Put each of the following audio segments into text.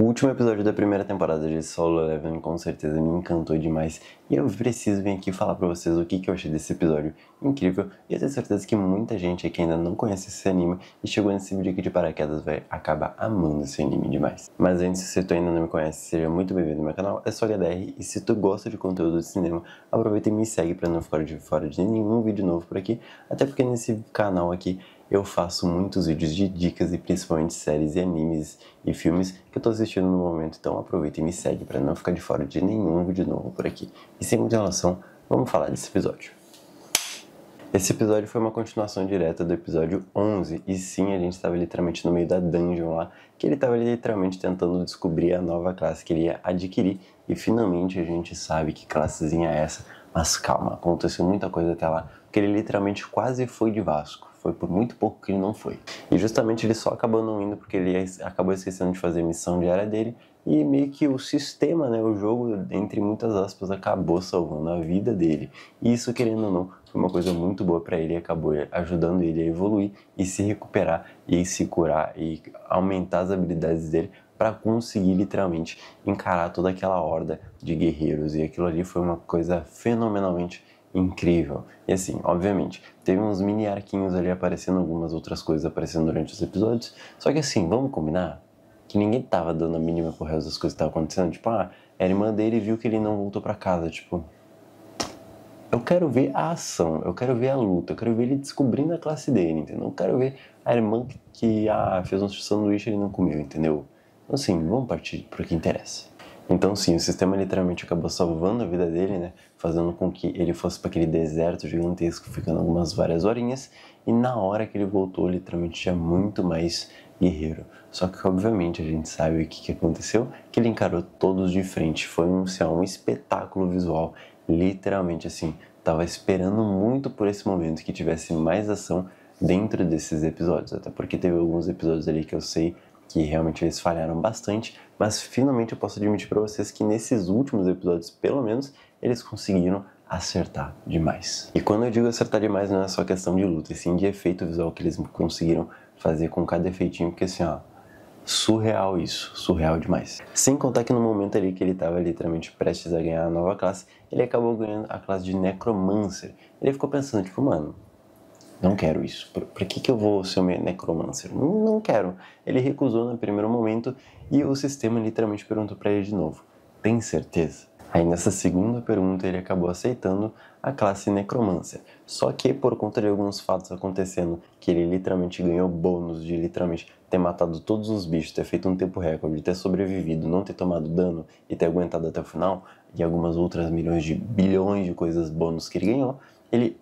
O último episódio da primeira temporada de Solo Eleven com certeza me encantou demais e eu preciso vir aqui falar para vocês o que, que eu achei desse episódio incrível e eu tenho certeza que muita gente aqui ainda não conhece esse anime e chegou nesse vídeo aqui de paraquedas vai acabar amando esse anime demais. Mas antes, se tu ainda não me conhece, seja muito bem-vindo ao meu canal, é só HDR e se tu gosta de conteúdo de cinema, aproveita e me segue para não ficar de fora de nenhum vídeo novo por aqui, até porque nesse canal aqui eu faço muitos vídeos de dicas e principalmente séries e animes e filmes que eu tô assistindo no momento, então aproveita e me segue para não ficar de fora de nenhum vídeo novo por aqui. E sem muita relação, vamos falar desse episódio. Esse episódio foi uma continuação direta do episódio 11, e sim, a gente estava literalmente no meio da dungeon lá, que ele estava literalmente tentando descobrir a nova classe que ele ia adquirir, e finalmente a gente sabe que classezinha é essa, mas calma, aconteceu muita coisa até lá, porque ele literalmente quase foi de Vasco foi por muito pouco que ele não foi. E justamente ele só acabou não indo porque ele acabou esquecendo de fazer a missão diária dele e meio que o sistema, né, o jogo, entre muitas aspas, acabou salvando a vida dele. E isso, querendo ou não, foi uma coisa muito boa para ele e acabou eh, ajudando ele a evoluir e se recuperar e se curar e aumentar as habilidades dele para conseguir literalmente encarar toda aquela horda de guerreiros. E aquilo ali foi uma coisa fenomenalmente incrível. E assim, obviamente, teve uns mini arquinhos ali aparecendo, algumas outras coisas aparecendo durante os episódios. Só que assim, vamos combinar que ninguém tava dando a mínima por resto das coisas que estavam acontecendo. Tipo, ah, era irmã dele viu que ele não voltou para casa. Tipo, eu quero ver a ação, eu quero ver a luta, eu quero ver ele descobrindo a classe dele, entendeu? Eu quero ver a irmã que, que ah, fez um sanduíche e ele não comeu, entendeu? Então, assim, vamos partir pro que interessa. Então, sim, o sistema literalmente acabou salvando a vida dele, né? Fazendo com que ele fosse para aquele deserto gigantesco, ficando algumas várias horinhas. E na hora que ele voltou, literalmente tinha muito mais guerreiro. Só que, obviamente, a gente sabe o que, que aconteceu: que ele encarou todos de frente. Foi um, assim, um espetáculo visual. Literalmente, assim, tava esperando muito por esse momento que tivesse mais ação dentro desses episódios. Até porque teve alguns episódios ali que eu sei que realmente eles falharam bastante, mas finalmente eu posso admitir para vocês que nesses últimos episódios, pelo menos, eles conseguiram acertar demais. E quando eu digo acertar demais, não é só questão de luta, e sim de efeito visual que eles conseguiram fazer com cada efeitinho, porque assim, ó, surreal isso, surreal demais. Sem contar que no momento ali que ele estava literalmente prestes a ganhar a nova classe, ele acabou ganhando a classe de Necromancer. Ele ficou pensando, tipo, mano, não quero isso. Para que, que eu vou ser um necromancer? Não, não quero. Ele recusou no primeiro momento e o sistema literalmente perguntou para ele de novo: Tem certeza? Aí nessa segunda pergunta ele acabou aceitando a classe necromancer. Só que por conta de alguns fatos acontecendo, que ele literalmente ganhou bônus de literalmente ter matado todos os bichos, ter feito um tempo recorde, ter sobrevivido, não ter tomado dano e ter aguentado até o final, e algumas outras milhões de bilhões de coisas bônus que ele ganhou, ele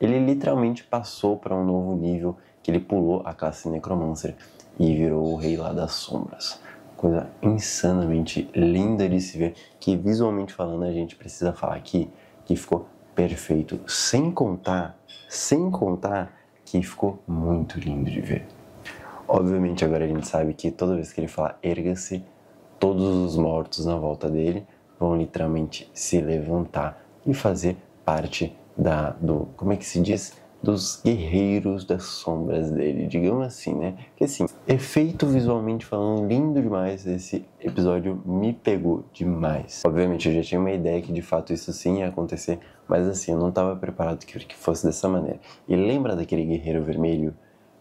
ele literalmente passou para um novo nível, que ele pulou a classe Necromancer e virou o rei lá das sombras. Coisa insanamente linda de se ver, que visualmente falando a gente precisa falar aqui que ficou perfeito, sem contar, sem contar que ficou muito lindo de ver. Obviamente agora a gente sabe que toda vez que ele falar erga-se, todos os mortos na volta dele vão literalmente se levantar e fazer parte da, do, como é que se diz? Dos guerreiros das sombras dele, digamos assim, né? Que assim, efeito visualmente falando, lindo demais. Esse episódio me pegou demais. Obviamente, eu já tinha uma ideia que de fato isso sim ia acontecer, mas assim, eu não estava preparado que fosse dessa maneira. E lembra daquele guerreiro vermelho?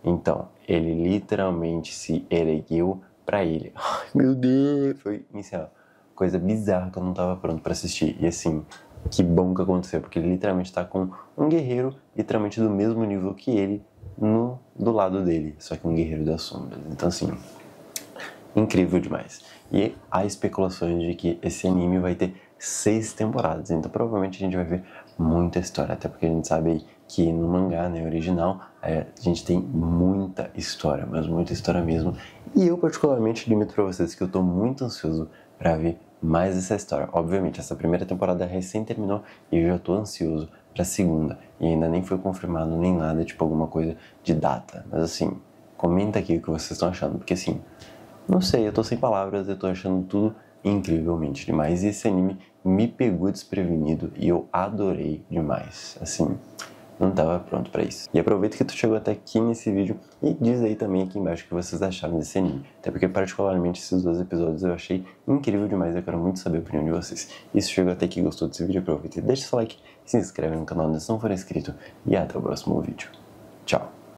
Então, ele literalmente se ergueu para ele. Ai, meu Deus! Foi, inicial, assim, coisa bizarra que eu não estava pronto para assistir. E assim, que bom que aconteceu, porque ele literalmente está com um guerreiro literalmente do mesmo nível que ele no, do lado dele, só que um guerreiro das sombras. Então, assim, incrível demais. E há especulações de que esse anime vai ter seis temporadas, então provavelmente a gente vai ver muita história, até porque a gente sabe que no mangá né, original é, a gente tem muita história, mas muita história mesmo. E eu, particularmente, admito para vocês que eu estou muito ansioso para ver mais essa história. Obviamente, essa primeira temporada recém terminou e eu já tô ansioso pra segunda. E ainda nem foi confirmado nem nada, tipo alguma coisa de data. Mas assim, comenta aqui o que vocês estão achando, porque assim, não sei, eu tô sem palavras, eu tô achando tudo incrivelmente demais. E esse anime me pegou desprevenido e eu adorei demais. Assim, não estava pronto para isso. E aproveita que tu chegou até aqui nesse vídeo e diz aí também aqui embaixo o que vocês acharam desse anime. Até porque particularmente esses dois episódios eu achei incrível demais, eu quero muito saber a opinião de vocês. E se chegou até aqui e gostou desse vídeo, aproveita e deixa seu like, se inscreve no canal se não for inscrito e até o próximo vídeo. Tchau!